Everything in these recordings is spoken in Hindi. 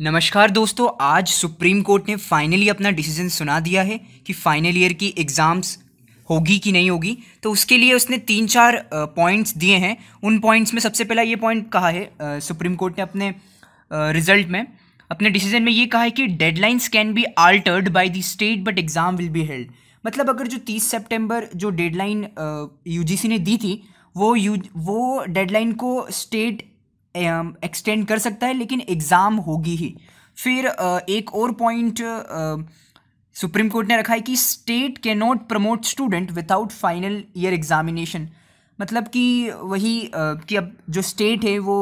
नमस्कार दोस्तों आज सुप्रीम कोर्ट ने फाइनली अपना डिसीजन सुना दिया है कि फाइनल ईयर की एग्ज़ाम्स होगी कि नहीं होगी तो उसके लिए उसने तीन चार पॉइंट्स दिए हैं उन पॉइंट्स में सबसे पहला ये पॉइंट कहा है सुप्रीम कोर्ट ने अपने रिजल्ट में अपने डिसीजन में ये कहा है कि deadlines can be altered by the state but exam will be held मतलब अगर जो तीस सितंबर जो डेडलाइन यूजीसी ने दी थी वो यू वो डेडलाइन को स्टेट एक्सटेंड कर सकता है लेकिन एग्ज़ाम होगी ही फिर एक और पॉइंट सुप्रीम कोर्ट ने रखा है कि स्टेट के not promote student without final year examination मतलब कि वही कि अब जो स्टेट है वो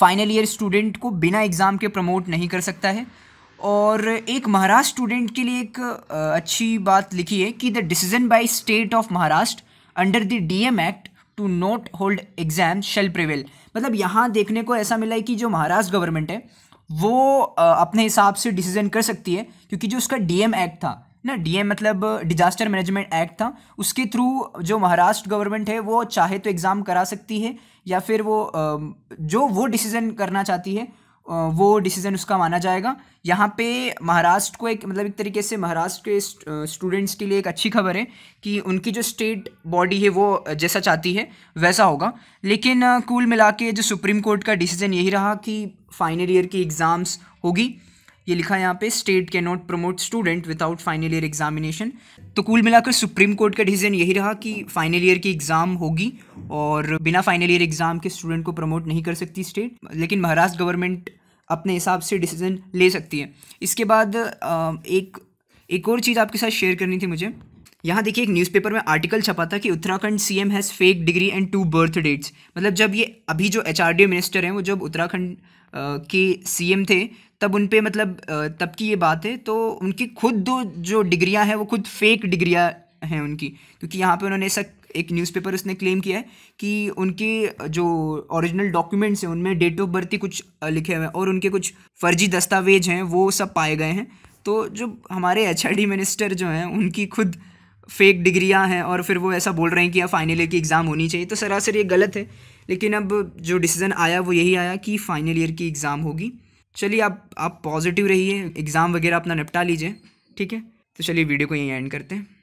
फाइनल ईयर स्टूडेंट को बिना एग्ज़ाम के प्रमोट नहीं कर सकता है और एक महाराष्ट्र स्टूडेंट के लिए एक अच्छी बात लिखी है कि the decision by state of Maharashtra under the D M act to not hold exam shall prevail मतलब यहाँ देखने को ऐसा मिला है कि जो महाराष्ट्र गवर्नमेंट है वो अपने हिसाब से डिसीजन कर सकती है क्योंकि जो उसका डीएम एक्ट था ना डीएम मतलब डिजास्टर मैनेजमेंट एक्ट था उसके थ्रू जो महाराष्ट्र गवर्नमेंट है वो चाहे तो एग्ज़ाम करा सकती है या फिर वो जो वो डिसीजन करना चाहती है वो डिसीज़न उसका माना जाएगा यहाँ पे महाराष्ट्र को एक मतलब एक तरीके से महाराष्ट्र के स्टूडेंट्स के लिए एक अच्छी खबर है कि उनकी जो स्टेट बॉडी है वो जैसा चाहती है वैसा होगा लेकिन कुल मिला के जो सुप्रीम कोर्ट का डिसीज़न यही रहा कि फाइनल ईयर की एग्ज़ाम्स होगी ये लिखा यहाँ पे state can not promote student without final year examination तो कुल मिलाकर सुप्रीम कोर्ट का डिसीजन यही रहा कि फाइनल ईयर की एग्ज़ाम होगी और बिना फाइनल ईयर एग्ज़ाम के स्टूडेंट को प्रमोट नहीं कर सकती स्टेट लेकिन महाराष्ट्र गवर्नमेंट अपने हिसाब से डिसीजन ले सकती है इसके बाद एक एक और चीज़ आपके साथ शेयर करनी थी मुझे यहाँ देखिए एक न्यूज़पेपर में आर्टिकल छपा था कि Uttarakhand CM has fake degree and two birth dates मतलब जब ये अभी जो एच मिनिस्टर हैं वो जब उत्तराखंड के सीएम थे तब उन पर मतलब तब की ये बात है तो उनकी खुद दो जो डिग्रियां हैं वो खुद फेक डिग्रियां हैं उनकी क्योंकि यहाँ पे उन्होंने ऐसा एक न्यूज़पेपर उसने क्लेम किया है कि उनके जो ओरिजिनल डॉक्यूमेंट्स हैं उनमें डेट ऑफ बर्थ ही कुछ लिखे हुए हैं और उनके कुछ फर्जी दस्तावेज हैं वो सब पाए गए हैं तो जो हमारे एच मिनिस्टर जो हैं उनकी खुद फेक डिग्रियां हैं और फिर वो ऐसा बोल रहे हैं कि अब फाइनल ईयर की एग्ज़ाम होनी चाहिए तो सरासर ये गलत है लेकिन अब जो डिसीज़न आया वो यही आया कि फ़ाइनल ईयर की एग्ज़ाम होगी चलिए आप आप पॉजिटिव रहिए एग्ज़ाम वगैरह अपना निपटा लीजिए ठीक है तो चलिए वीडियो को यहीं एंड करते हैं